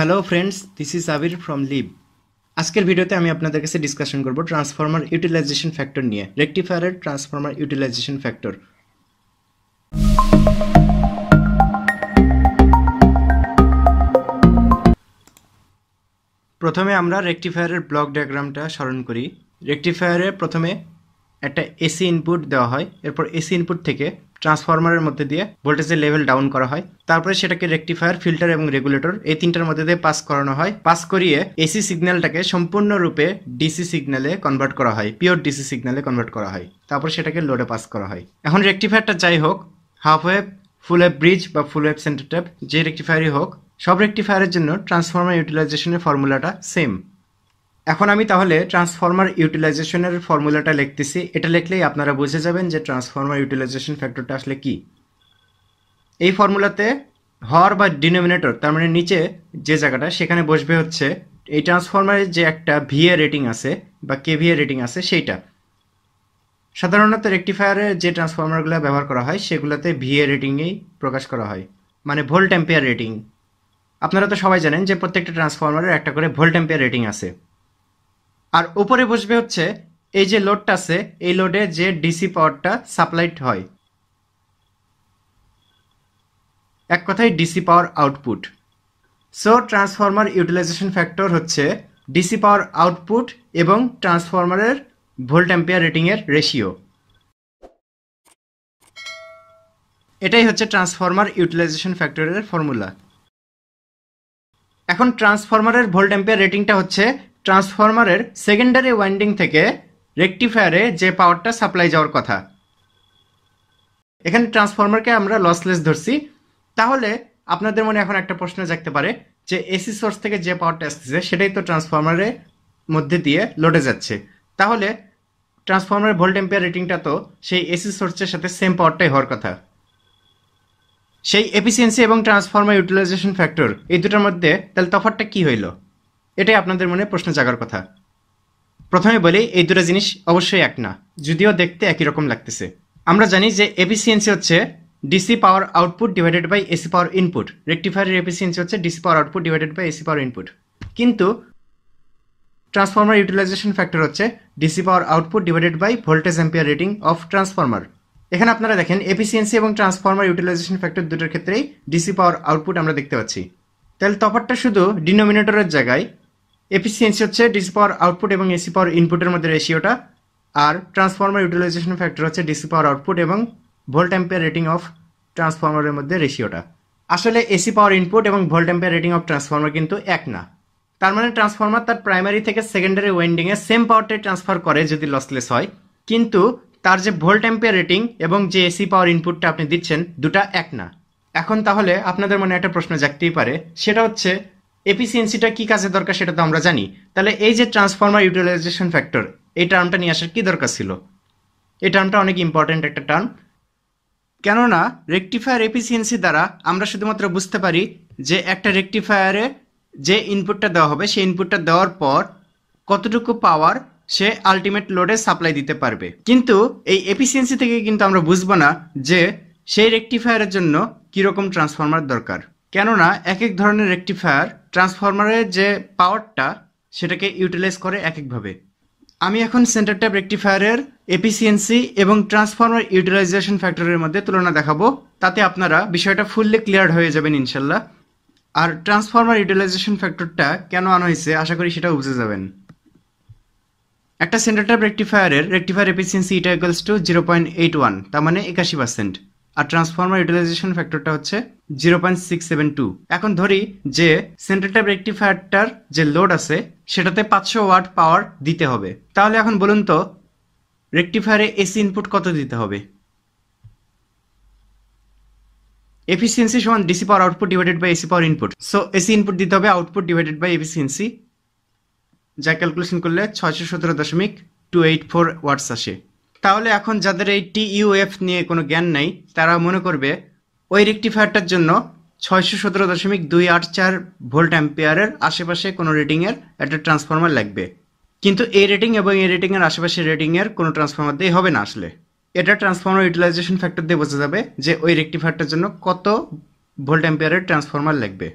hello friends this is Abir from live আজকের ভিডিওতে আমি আপনাদের কাছে ডিসকাশন করব ট্রান্সফর্মার ইউটিলাইজেশন ফ্যাক্টর নিয়ে রেক্টিফায়ারের ট্রান্সফর্মার ইউটিলাইজেশন ফ্যাক্টর প্রথমে আমরা রেক্টিফায়ারের ব্লক ডায়াগ্রামটা স্মরণ করি রেক্টিফায়ারে প্রথমে একটা এসি ইনপুট দেওয়া হয় এরপর এসি ইনপুট থেকে ট্রান্সফরমারের মধ্যে দিয়ে ভোল্টেজের লেভেল ডাউন করা হয় তারপরে সেটাকে রেক্টিফায়ার ফিল্টার এবং রেগুলেটর এই তিনটার মধ্যে দিয়ে পাস করানো হয় পাস করিয়ে এসি সিগন্যালটাকে সম্পূর্ণরূপে ডিসি সিগন্যালে কনভার্ট করা হয় পিওর ডিসি সিগন্যালে কনভার্ট করা হয় তারপর সেটাকে লোডে পাস করা হয় এখন রেক্টিফায়ারটা যাই হোক half wave full wave bridge বা ফুল ওয়েভ সেন্টার ট্যাপ যে রেক্টিফায়ারই হোক সব রেক্টিফায়ারের জন্য ট্রান্সফর্মার ইউটিলাইজেশনের ফর্মুলাটা সেম এখন আমি তাহলে ট্রান্সফর্মার ইউটিলাইজেশনের ফর্মুলাটা লিখতেছি এটা লিখলেই আপনারা বুঝে যাবেন যে ট্রান্সফর্মার ইউটিলাইজেশন ফ্যাক্টরটা আসলে কি এই ফর্মুলাতে হর বা ডিনোমিনেটর তার মানে নিচে যে জায়গাটা সেখানে বসবে হচ্ছে এই ট্রান্সফর্মারের যে একটা ভিএ রেটিং আছে বা কে ভিএ রেটিং আছে সেইটা সাধারণত রেক্টিফায়ারে যে ট্রান্সফর্মারগুলো ব্যবহার করা হয় সেগুলোতে ভিএ রেটিংয়েই প্রকাশ করা হয় মানে ভোল্ট টেম্পিয়ার রেটিং আপনারা তো সবাই জানেন যে প্রত্যেকটা ট্রান্সফর্মারের একটা করে ভোল্ট টেম্পিয়ার রেটিং আছে আর ওপরে বসবে হচ্ছে এই যে লোডটা আছে এই লোডে যে ডিসি পাওয়ারটা সাপ্লাইড হয় এক কথায় DC power output so transformer utilization factor হচ্ছে ডিসি পাওয়ার আউটপুট এবং ট্রান্সফরমারের ভোল্ট অ্যাম্পিয়ার রেটিংয়ের রেশিও এটাই হচ্ছে ট্রান্সফরমার ইউটিলাইজেশন ফ্যাক্টরের ফর্মুলা এখন ট্রান্সফরমারের ভোল্ট অ্যাম্পিয়ার রেটিংটা হচ্ছে ট্রান্সফরমারের সেকেন্ডারি ওয়াইন্ডিং থেকে রেক্টিফায়ারে যে পাওয়ারটা সাপ্লাই যাওয়ার কথা এখানে ট্রান্সফরমারকে আমরা লসলেস ধরছি তাহলে আপনাদের মনে এখন একটা প্রশ্ন জাগতে পারে যে এসি সোর্স থেকে যে পাওয়ারটা আসতেছে সেটাই তো ট্রান্সফরমারের মধ্যে দিয়ে লোডে যাচ্ছে তাহলে ট্রান্সফরমারের ভোল্ট এম্পিয়ার রেটিংটা তো সেই এসি সোর্সের সাথে সেম পাওয়ারটাই হওয়ার কথা সেই এফিসিয়েন্সি এবং ট্রান্সফরমার ইউটিলাইজেশন ফ্যাক্টর এই দুটোর মধ্যে তাহলে তফাৎটা কী হইলো এটাই আপনাদের মনে প্রশ্ন জাগার কথা প্রথমে বলি এই দুটো জিনিস অবশ্যই এক না যদিও দেখতে একই রকম লাগতেছে আমরা জানি যে এফিসিয়েন্সি হচ্ছে DC power output divided by AC power input রেকটিফায়ারের এফিসিয়েন্সি হচ্ছে DC power output divided by AC power input কিন্তু ট্রান্সফর্মার ইউটিলাইজেশন ফ্যাক্টর হচ্ছে DC power output divided by voltage ampere rating of transformer এখানে আপনারা দেখেন efficiency এবং transformer utilization factor দুটোর ক্ষেত্রেই ডিসি পাওয়ার আউটপুট আমরা দেখতে পাচ্ছি তাহলে তফারটা শুধু ডিনোমিনেটরের জায়গায় এফিসিয়েন্সি হচ্ছে ডিসি পাওয়ার আউটপুট এবং এসি পাওয়ার ইনপুটের মধ্যে রেশিওটা আর ট্রান্সফর্মার ইউটিলাইজেশন ফ্যাক্টর হচ্ছে ডিসি পাওয়ার আউটপুট এবং ভোল্ট অ্যাম্পিয়ার রেটিং অফ ট্রান্সফর্মারের মধ্যে রেশিওটা আসলে এসি পাওয়ার ইনপুট এবং volt ampere rating of transformer কিন্তু এক না তার মানে ট্রান্সফর্মার তার প্রাইমারি থেকে সেকেন্ডারি ওয়েন্ডিংয়ে সেম পাওয়ারটাই ট্রান্সফার করে যদি লসলেস হয় কিন্তু তার যে ভোল্ট অ্যাম্পিয়ার রেটিং এবং যে এসি পাওয়ার ইনপুটটা আপনি দিচ্ছেন দুটা এক না এখন তাহলে আপনাদের মনে একটা প্রশ্ন জাগতেই পারে সেটা হচ্ছে এফিসিয়েন্সিটা কি কাজে দরকার সেটা তো আমরা জানি তাহলে এই যে ট্রান্সফর্মার ইউটিলাইজেশন ফ্যাক্টর এই টার্মটা নিয়ে আসার কি দরকার ছিল এই টার্মটা অনেক ইম্পর্ট্যান্ট একটা টার্ম কেননা রেকটিফায়ার এফিসিয়েন্সি দ্বারা আমরা শুধুমাত্র বুঝতে পারি যে একটা রেকটিফায়ারে যে ইনপুটটা দেওয়া হবে সেই ইনপুটটা দেওয়ার পর কতটুকু পাওয়ার সে আলটিমেট লোডে সাপ্লাই দিতে পারবে কিন্তু এই এফিসিয়েন্সি থেকে কিন্তু আমরা বুঝবো না যে সেই রেকটিফায়ারের জন্য কীরকম ট্রান্সফর্মার দরকার কেননা এক এক ধরনের রেকটিফায়ার ট্রান্সফরমারের যে পাওয়ারটা সেটাকে ইউটিলাইজ করে এক একভাবে আমি এখন সেন্টার ট্যাপ রেকটিফায়ারের এপিসিএনসি এবং ট্রান্সফরমার ইউটিলাইজেশন ফ্যাক্টরের মধ্যে তুলনা দেখাবো তাতে আপনারা বিষয়টা ফুললি ক্লিয়ার হয়ে যাবেন ইনশাল্লাহ আর ট্রান্সফরমার ইউটিলাইজেশন ফ্যাক্টরটা কেন আনা হয়েছে আশা করি সেটা বুঝে যাবেন একটা সেন্টার ট্যাপ রেকটিফায়ারের rectifier efficiency eta equals to zero point eight one তার মানে একাশি পার্সেন্ট আর ট্রান্সফর্মার ইউটিলাইজেশন ফ্যাক্টরটা হচ্ছে zero point six seven two এখন ধরি যে সেন্টার টাইপ রেক্টিফায়ারটার যে লোড আছে সেটাতে পাঁচশো ওয়াট পাওয়ার দিতে হবে তাহলে এখন বলুন তো রেক্টিফায়ারে এসি ইনপুট কত দিতে হবে এফিসিয়েন্সি সমান DC power output divided by AC power input so AC input দিতে হবে আউটপুট ডিভাইডেড বাই এফিসিয়েন্সি যা ক্যালকুলেশন করলে ছয়শো সতেরো দশমিক টু এইট ফোর ওয়াটস আসে তাহলে এখন যাদের এই টিইউএফ নিয়ে কোনো জ্ঞান নেই তারা মনে করবে ওই রেকটিফায়ারটার জন্য ছয়শো সতেরো দশমিক দুই আট চার ভোল্ট অ্যাম্পিয়ারের আশেপাশে কোনো রেটিংয়ের একটা ট্রান্সফর্মার লাগবে কিন্তু এই রেটিং এবং এই রেটিংয়ের আশেপাশে রেটিংয়ের কোনো ট্রান্সফর্মার দিয়ে হবে না আসলে এটা ট্রান্সফর্মার ইউটিলাইজেশন ফ্যাক্টর দিয়ে বোঝা যাবে যে ওই রেকটিফায়ারটার জন্য কত ভোল্ট অ্যাম্পিয়ারের ট্রান্সফর্মার লাগবে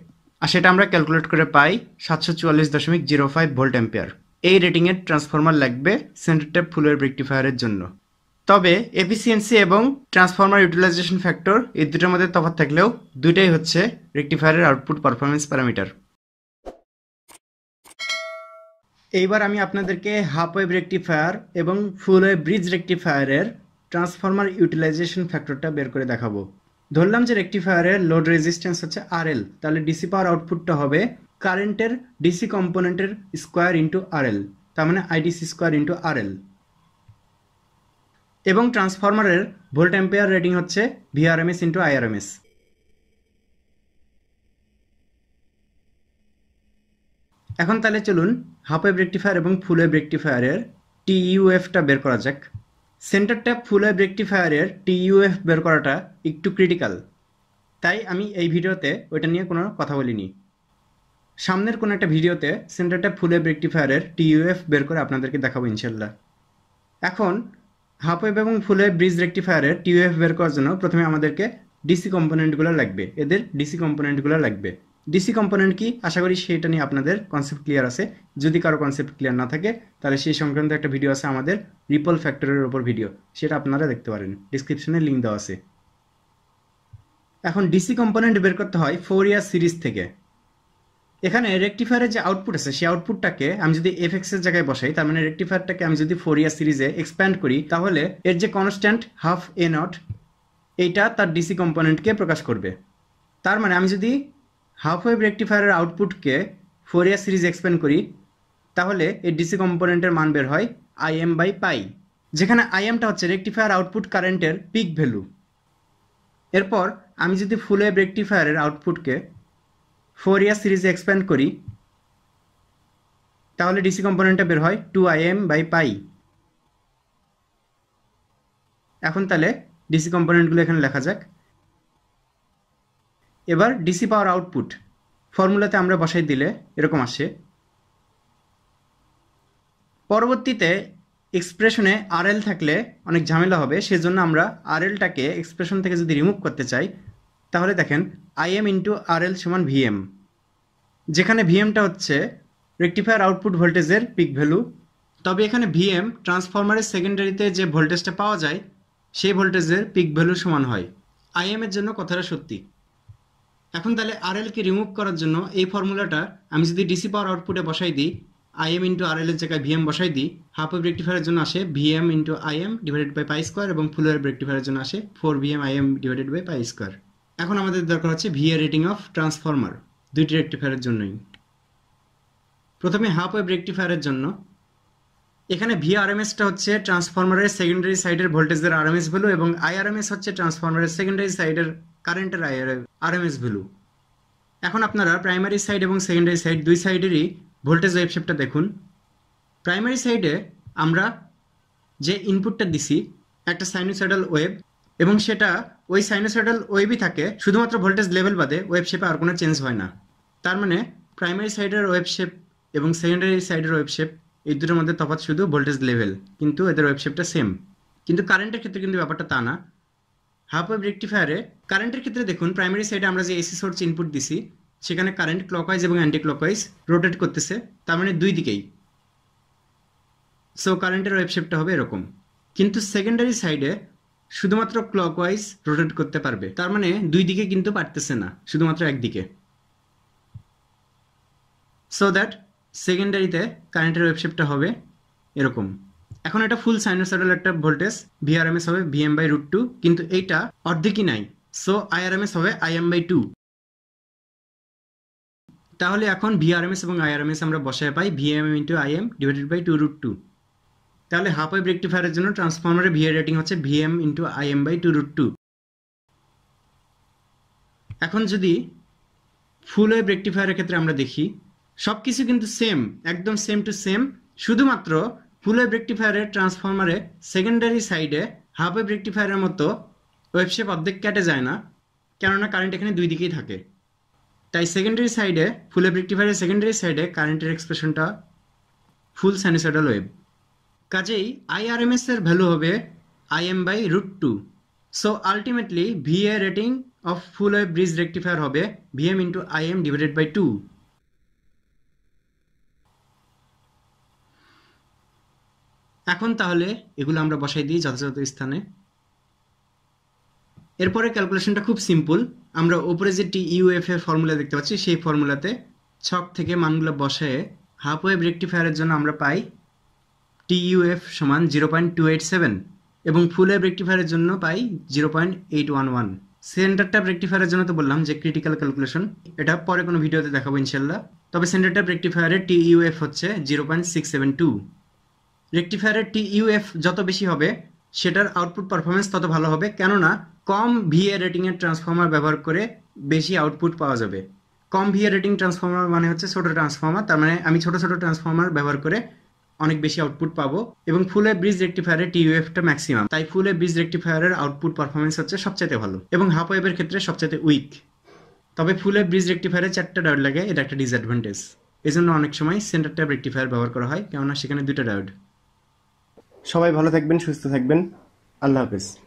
আর সেটা আমরা ক্যালকুলেট করে পাই সাতশো চুয়াল্লিশ দশমিক জিরো ফাইভ ভোল্ট অ্যাম্পিয়ার এই রেটিংয়ের ট্রান্সফর্মার লাগবে সেন্টার ট্যাপ ফুলের রেকটিফায়ারের জন্য তবে এফিসিয়েন্সি এবং ট্রান্সফর্মার ইউটিলাইজেশন ফ্যাক্টর এই দুটোর মধ্যে তফাৎ থাকলেও দুইটাই হচ্ছে রেকটিফায়ারের আউটপুট পারফরমেন্স প্যারামিটার এইবার আমি আপনাদেরকে হাফ ওয়েব রেকটিফায়ার এবং ফুল ওয়েব ব্রিজ রেকটিফায়ারের ট্রান্সফর্মার ইউটিলাইজেশন ফ্যাক্টরটা বের করে দেখাবো ধরলাম যে রেকটিফায়ারের লোড রেজিস্ট্যান্স হচ্ছে আর তাহলে ডিসি পাওয়ার আউটপুটটা হবে কারেন্টের ডিসি কম্পোনেন্টের স্কোয়ার ইন্টু আরএল তার মানে আইডিসি স্কোয়ার ইন্টু আরএল এবং ট্রান্সফরমারের ভোল্ট অ্যাম্পিয়ার রেটিং হচ্ছে ভিআরএমএস ইন্টু আইআরএমএস এখন তাহলে চলুন হাফ ওয়েভ রেকটিফায়ার এবং ফুল ওয়েভ রেকটিফায়ারের টিইউএফটা বের করা যাক সেন্টার ট্যাপ ফুল ওয়েভ রেকটিফায়ারের টিইউএফ বের করাটা একটু ক্রিটিক্যাল তাই আমি এই ভিডিওতে ওইটা নিয়ে কোনো কথা বলিনি সামনের কোনো একটা ভিডিওতে সেন্টারটা ফুলে ফুলের টিউএফ বের করে আপনাদেরকে দেখাবো ইনশাল্লাহ এখন হাফ ওয়েভ এবং ফুলের ব্রিজ রেকটিফায়ারের টিউএফ বের করার জন্য প্রথমে আমাদেরকে ডিসি কম্পোনেন্টগুলো লাগবে এদের ডিসি কম্পোনেন্টগুলো লাগবে ডিসি কম্পোনেন্ট কি আশা করি সেটা নিয়ে আপনাদের কনসেপ্ট ক্লিয়ার আছে যদি কারো কনসেপ্ট ক্লিয়ার না থাকে তাহলে সেই সংক্রান্ত একটা ভিডিও আছে আমাদের রিপল ফ্যাক্টরের ওপর ভিডিও সেটা আপনারা দেখতে পারেন ডিসক্রিপশনে লিঙ্ক দেওয়া আছে এখন ডিসি কম্পোনেন্ট বের করতে হয় ফোর ইয়ার সিরিজ থেকে এখানে রেকটিফায়ারের যে আউটপুট আছে সেই আউটপুটটাকে আমি যদি এফ এক্স এর জায়গায় বসাই তার মানে রেকটিফায়ারটাকে আমি যদি ফোরিয়ার সিরিজে এক্সপ্যান্ড করি তাহলে এর যে কনস্ট্যান্ট হাফ এ নট এইটা তার ডিসি কম্পোনেন্টকে প্রকাশ করবে তার মানে আমি যদি হাফ ওয়েভ রেকটিফায়ারের আউটপুটকে ফোরিয়ার সিরিজ এক্সপ্যান্ড করি তাহলে এর ডিসি কম্পোনেন্টের মান বের হয় আই এম বাই পাই যেখানে আই এমটা হচ্ছে রেকটিফায়ার আউটপুট কারেন্টের পিক ভ্যালু এরপর আমি যদি ফুল ওয়েভ রেকটিফায়ারের আউটপুটকে ফোর ইয়ার সিরিজে এক্সপ্যান্ড করি তাহলে ডিসি কম্পোনেন্টটা বের হয় two I M by pi এখন তাহলে ডিসি কম্পোনেন্টগুলো এখানে লেখা যাক এবার ডিসি পাওয়ার আউটপুট ফর্মুলাতে আমরা বসাই দিলে এরকম আসে পরবর্তীতে এক্সপ্রেশনে আর থাকলে অনেক ঝামেলা হবে সেজন্য আমরা এলটাকে এক্সপ্রেশন থেকে যদি রিমুভ করতে চাই তাহলে দেখেন I M into R L সমান ভিএম যেখানে ভিএমটা হচ্ছে রেক্টিফায়ার আউটপুট ভোল্টেজের পিক ভ্যালু তবে এখানে ভিএম ট্রান্সফরমারের সেকেন্ডারিতে যে ভোল্টেজটা পাওয়া যায় সেই ভোল্টেজের পিক ভ্যালু সমান হয় আইএমের জন্য কথাটা সত্যি এখন তাহলে আর এলকে রিমুভ করার জন্য এই ফর্মুলাটা আমি যদি ডিসি পাওয়ার আউটপুটে বসাই দিই আইএম ইন্টু আর এলের জায়গায় ভিএম বসাই দিই হাফ ওয়েভ রেক্টিফায়ারের জন্য আসে VM into IM divided by pi square এবং ফুল ওয়েভ জন্য আসে four VM IM divided by pi square এখন আমাদের দরকার হচ্ছে ভিএ রেটিং অফ ট্রান্সফর্মার দুইটি রেক্টিফায়ারের জন্যই প্রথমে হাফ ওয়েব রেক্টিফায়ারের জন্য এখানে ভি এমএসটা হচ্ছে ট্রান্সফর্মারের সেকেন্ডারি সাইডের ভোল্টেজের আরএমএস ভ্যালু এবং আইআরএমএস হচ্ছে ট্রান্সফর্মারের সেকেন্ডারি সাইডের কারেন্টের আই আরএমএস ভ্যালু এখন আপনারা প্রাইমারি সাইড এবং সেকেন্ডারি সাইড দুই সাইডেরই ভোল্টেজ ওয়েবশেপটা দেখুন প্রাইমারি সাইডে আমরা যে ইনপুটটা দিছি একটা সাইনুসাইডাল ওয়েব এবং সেটা ওই সাইনোসাইডাল ওয়েবই থাকে শুধুমাত্র ভোল্টেজ লেভেল বাদে ওয়েব শেপে আর কোনো চেঞ্জ হয় না তার মানে প্রাইমারি সাইডের ওয়েব শেপ এবং সেকেন্ডারি সাইডের ওয়েব শেপ এই দুটোর মধ্যে তফাৎ শুধু ভোল্টেজ লেভেল কিন্তু এদের ওয়েব শেপটা সেম কিন্তু কারেন্টের ক্ষেত্রে কিন্তু ব্যাপারটা তা না হাফ ওয়েব রেকটিফায়ারে কারেন্টের ক্ষেত্রে দেখুন প্রাইমারি সাইডে আমরা যে এসি সোর্স ইনপুট দিছি সেখানে কারেন্ট ক্লকওয়াইজ এবং অ্যান্টি ক্লকওয়াইজ রোটেট করতেছে তার মানে দুই দিকেই সো কারেন্টের ওয়েবশেপটা হবে এরকম কিন্তু সেকেন্ডারি সাইডে শুধুমাত্র ক্লকওয়াইজ রোটেট করতে পারবে তার মানে দুই দিকে কিন্তু পারতেছে না শুধুমাত্র একদিকে সো দ্যাট সেকেন্ডারিতে কারেন্টের ওয়েবশেপটা হবে এরকম এখন এটা ফুল সাইনোসয়েডাল একটা ভোল্টেজ ভিআরএমএস হবে ভিএম বাই রুট টু কিন্তু এইটা অর্ধেকই নাই সো আইআরএমএস হবে আইএম বাই টু তাহলে এখন ভিআরএমএস এবং আইআরএমএস আমরা বসায় পাই VM into IM divided by two root two তাহলে হাফ ওয়েভ রেকটিফায়ারের জন্য ট্রান্সফর্মারের ভিএ রেটিং হচ্ছে VM into IM by two root two এখন যদি ফুল ওয়েভ রেকটিফায়ারের ক্ষেত্রে আমরা দেখি সব কিছু কিন্তু সেম একদম সেম টু সেম শুধুমাত্র ফুল ওয়েভ রেকটিফায়ারের ট্রান্সফর্মারে সেকেন্ডারি সাইডে হাফ ওয়েভ রেকটিফায়ারের মতো ওয়েবশেপ অর্ধেক কেটে যায় না কেননা কারেন্ট এখানে দুই দিকেই থাকে তাই সেকেন্ডারি সাইডে ফুল ওয়েভ রেকটিফায়ারের সেকেন্ডারি সাইডে কারেন্টের এক্সপ্রেশনটা ফুল স্যানিসাইডাল ওয়েভ কাজেই আইআরএমএস এর ভ্যালু হবে I M by root two so ultimately a rating of full wave bridge rectifier হবে V M into I M divided by two এখন তাহলে এগুলো আমরা বসাই দিই যথাযথ স্থানে এরপরে ক্যালকুলেশনটা খুব সিম্পল আমরা ওপরে যে টি ইউএফ এর ফর্মুলা দেখতে পাচ্ছি সেই ফর্মুলাতে ছক থেকে মানগুলো বসে হাফ ওয়েভ রেক্টিফায়ারের জন্য আমরা পাই টিইউএফ সমান zero point two eight seven এবং ফুল ওয়েভ রেকটিফায়ারের জন্য পাই zero point eight one one centre tap রেকটিফায়ারের জন্য তো বললাম যে ক্রিটিক্যাল ক্যালকুলেশন এটা পরে কোনো ভিডিওতে দেখাবো ইনশাল্লাহ তবে সেন্টার ট্যাপ রেকটিফায়ারের টিইউএফ হচ্ছে zero point six seven two রেকটিফায়ারের টিইউএফ যত বেশি হবে সেটার আউটপুট পারফরমেন্স তত ভালো হবে কেননা কম ভিএ রেটিংয়ের ট্রান্সফর্মার ব্যবহার করে বেশি আউটপুট পাওয়া যাবে কম ভিএ রেটিং ট্রান্সফর্মার মানে হচ্ছে ছোটো ট্রান্সফর্মার তার মানে আমি ছোটো ছোটো ট্রান্সফর্মার ব্যবহার করে অনেক বেশি আউটপুট পাবো এবং ফুলে ব্রিজ রেক্টিফায়ারের টিউএফটা ম্যাক্সিমাম তাই ফুলে ব্রিজ রেক্টিফায়ারের আউটপুট পারফরমেন্স হচ্ছে সবচেয়ে ভালো এবং হাফ ওয়েভের ক্ষেত্রে সবচেয়ে উইক তবে ফুলে ব্রিজ রেক্টিফায়ারে চারটা ডায়োড লাগে এটা একটা ডিসঅ্যাডভান্টেজ এই জন্য অনেক সময় সেন্টার ট্যাব রেক্টিফায়ার ব্যবহার করা হয় কেননা সেখানে দুটো ডায়োড সবাই ভালো থাকবেন সুস্থ থাকবেন আল্লাহ হাফেজ